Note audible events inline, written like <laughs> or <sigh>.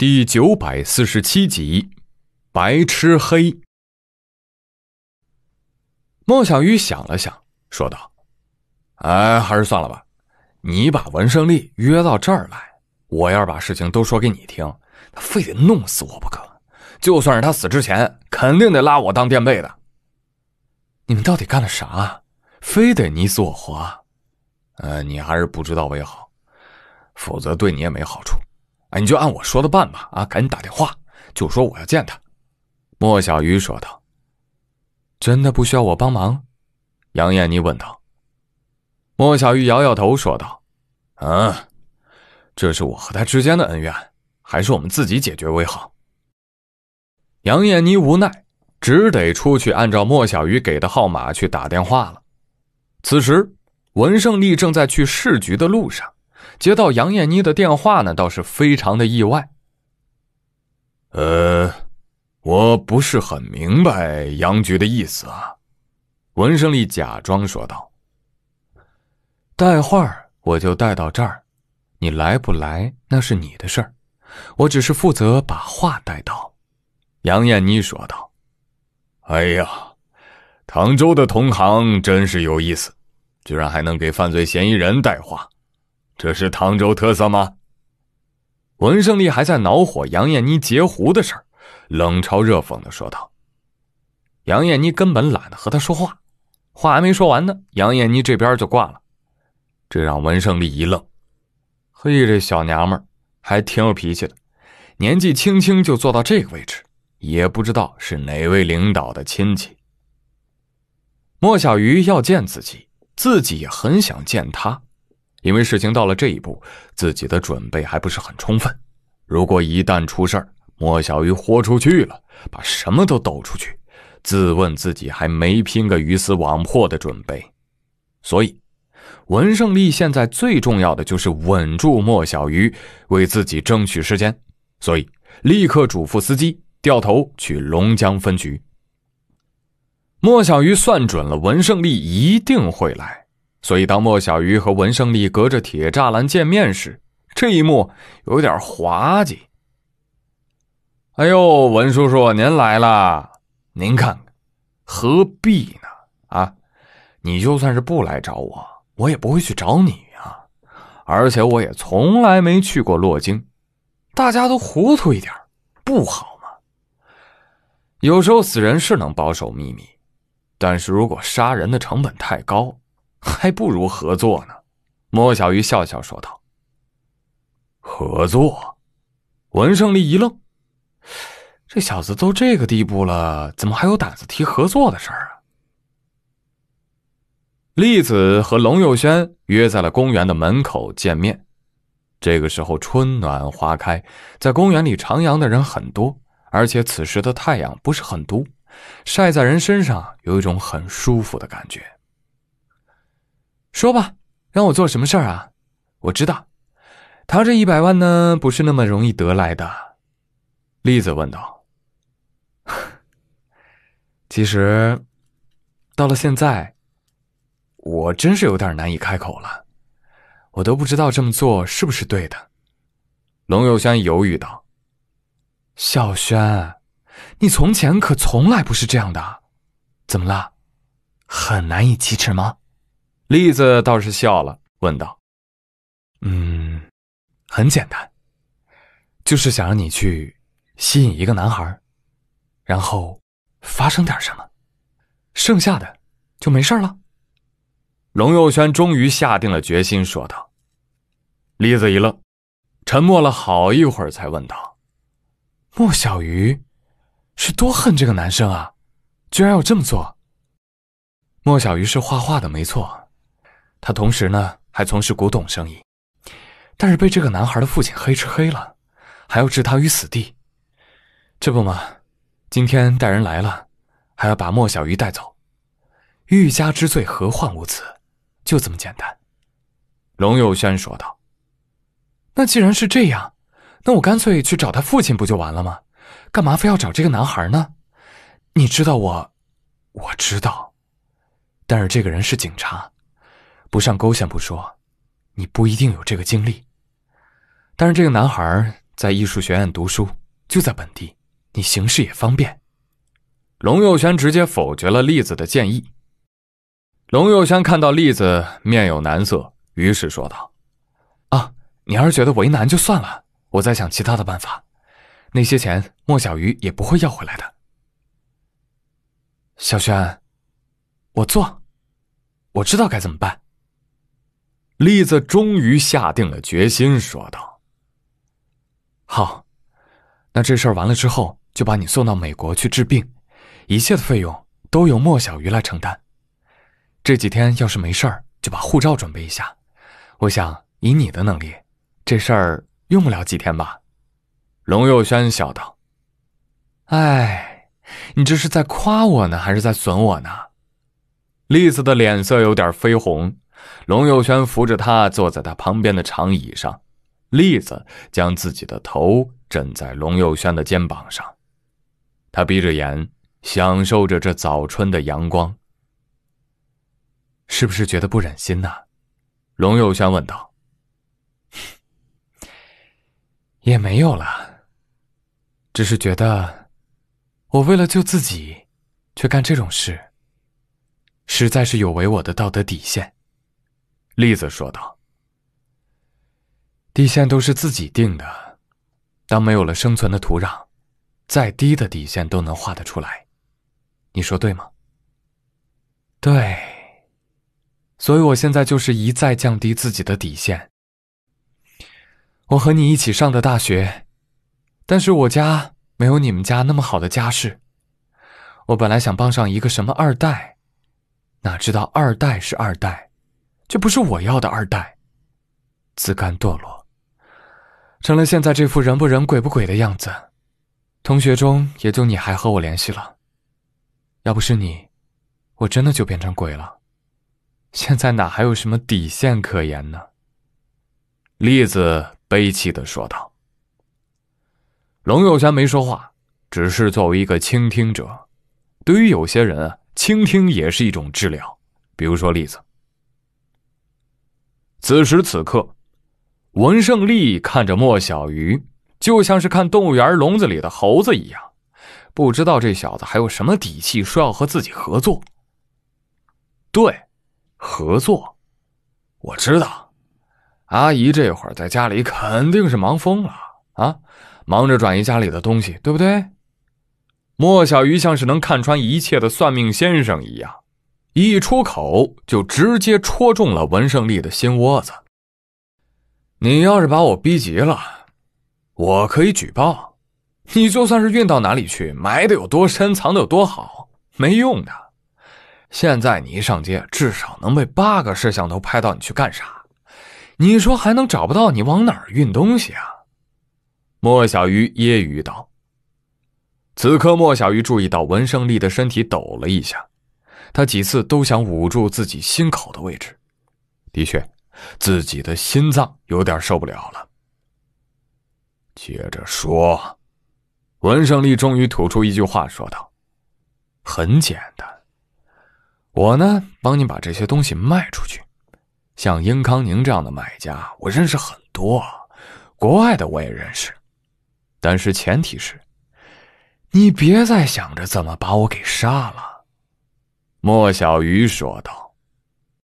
第九百四十七集，白吃黑。莫小鱼想了想，说道：“哎，还是算了吧。你把文胜利约到这儿来，我要是把事情都说给你听，他非得弄死我不可。就算是他死之前，肯定得拉我当垫背的。你们到底干了啥？非得你死我活？呃，你还是不知道为好，否则对你也没好处。”哎，你就按我说的办吧，啊，赶紧打电话，就说我要见他。”莫小鱼说道。“真的不需要我帮忙？”杨艳妮问道。莫小鱼摇摇头说道：“嗯，这是我和他之间的恩怨，还是我们自己解决为好。”杨艳妮无奈，只得出去按照莫小鱼给的号码去打电话了。此时，文胜利正在去市局的路上。接到杨艳妮的电话呢，倒是非常的意外。呃，我不是很明白杨局的意思啊。”文胜利假装说道，“带话我就带到这儿，你来不来那是你的事儿，我只是负责把话带到。”杨艳妮说道，“哎呀，唐州的同行真是有意思，居然还能给犯罪嫌疑人带话。”这是唐州特色吗？文胜利还在恼火杨艳妮截胡的事儿，冷嘲热讽的说道。杨艳妮根本懒得和他说话，话还没说完呢，杨艳妮这边就挂了，这让文胜利一愣。嘿，这小娘们还挺有脾气的，年纪轻轻就做到这个位置，也不知道是哪位领导的亲戚。莫小鱼要见自己，自己也很想见他。因为事情到了这一步，自己的准备还不是很充分。如果一旦出事儿，莫小鱼豁出去了，把什么都抖出去，自问自己还没拼个鱼死网破的准备。所以，文胜利现在最重要的就是稳住莫小鱼，为自己争取时间。所以，立刻嘱咐司机掉头去龙江分局。莫小鱼算准了文胜利一定会来。所以，当莫小鱼和文胜利隔着铁栅栏见面时，这一幕有点滑稽。哎呦，文叔叔，您来了！您看看，何必呢？啊，你就算是不来找我，我也不会去找你啊。而且我也从来没去过洛京，大家都糊涂一点不好吗？有时候死人是能保守秘密，但是如果杀人的成本太高。还不如合作呢，莫小鱼笑笑说道。合作，文胜利一愣，这小子都这个地步了，怎么还有胆子提合作的事儿啊？栗子和龙佑轩约在了公园的门口见面。这个时候春暖花开，在公园里徜徉的人很多，而且此时的太阳不是很毒，晒在人身上有一种很舒服的感觉。说吧，让我做什么事儿啊？我知道，他这一百万呢，不是那么容易得来的。栗子问道：“ <laughs> 其实，到了现在，我真是有点难以开口了，我都不知道这么做是不是对的。”龙佑轩犹豫道：“小轩，你从前可从来不是这样的，怎么了？很难以启齿吗？”栗子倒是笑了，问道：“嗯，很简单，就是想让你去吸引一个男孩，然后发生点什么，剩下的就没事了。”龙佑轩终于下定了决心，说道：“栗子一愣，沉默了好一会儿，才问道：‘莫小鱼是多恨这个男生啊，居然要这么做？’莫小鱼是画画的，没错。”他同时呢还从事古董生意，但是被这个男孩的父亲黑吃黑了，还要置他于死地，这不嘛，今天带人来了，还要把莫小鱼带走，欲加之罪何患无辞，就这么简单。龙有轩说道：“那既然是这样，那我干脆去找他父亲不就完了吗？干嘛非要找这个男孩呢？你知道我，我知道，但是这个人是警察。”不上勾线不说，你不一定有这个经历。但是这个男孩在艺术学院读书，就在本地，你行事也方便。龙佑轩直接否决了栗子的建议。龙佑轩看到栗子面有难色，于是说道：“啊，你要是觉得为难就算了，我再想其他的办法。那些钱莫小鱼也不会要回来的。”小轩，我做，我知道该怎么办。栗子终于下定了决心，说道：“好，那这事儿完了之后，就把你送到美国去治病，一切的费用都由莫小鱼来承担。这几天要是没事儿，就把护照准备一下。我想以你的能力，这事儿用不了几天吧。”龙佑轩笑道：“哎，你这是在夸我呢，还是在损我呢？”栗子的脸色有点绯红。龙佑轩扶着他坐在他旁边的长椅上，栗子将自己的头枕在龙佑轩的肩膀上，他闭着眼，享受着这早春的阳光。是不是觉得不忍心呢？龙佑轩问道。也没有了，只是觉得，我为了救自己，却干这种事，实在是有违我的道德底线。栗子说道：“底线都是自己定的，当没有了生存的土壤，再低的底线都能画得出来。你说对吗？”“对。”所以我现在就是一再降低自己的底线。我和你一起上的大学，但是我家没有你们家那么好的家世。我本来想傍上一个什么二代，哪知道二代是二代。这不是我要的二代，自甘堕落，成了现在这副人不人鬼不鬼的样子。同学中也就你还和我联系了，要不是你，我真的就变成鬼了。现在哪还有什么底线可言呢？栗子悲戚的说道。龙有轩没说话，只是作为一个倾听者，对于有些人，倾听也是一种治疗。比如说栗子。此时此刻，文胜利看着莫小鱼，就像是看动物园笼子里的猴子一样，不知道这小子还有什么底气说要和自己合作。对，合作，我知道，阿姨这会儿在家里肯定是忙疯了啊，忙着转移家里的东西，对不对？莫小鱼像是能看穿一切的算命先生一样。一出口就直接戳中了文胜利的心窝子。你要是把我逼急了，我可以举报你。就算是运到哪里去，埋的有多深，藏的有多好，没用的。现在你一上街，至少能被八个摄像头拍到你去干啥。你说还能找不到你往哪儿运东西啊？莫小鱼揶揄道。此刻，莫小鱼注意到文胜利的身体抖了一下。他几次都想捂住自己心口的位置，的确，自己的心脏有点受不了了。接着说，文胜利终于吐出一句话说道：“很简单，我呢帮你把这些东西卖出去。像英康宁这样的买家，我认识很多，国外的我也认识。但是前提是，你别再想着怎么把我给杀了。”莫小鱼说道。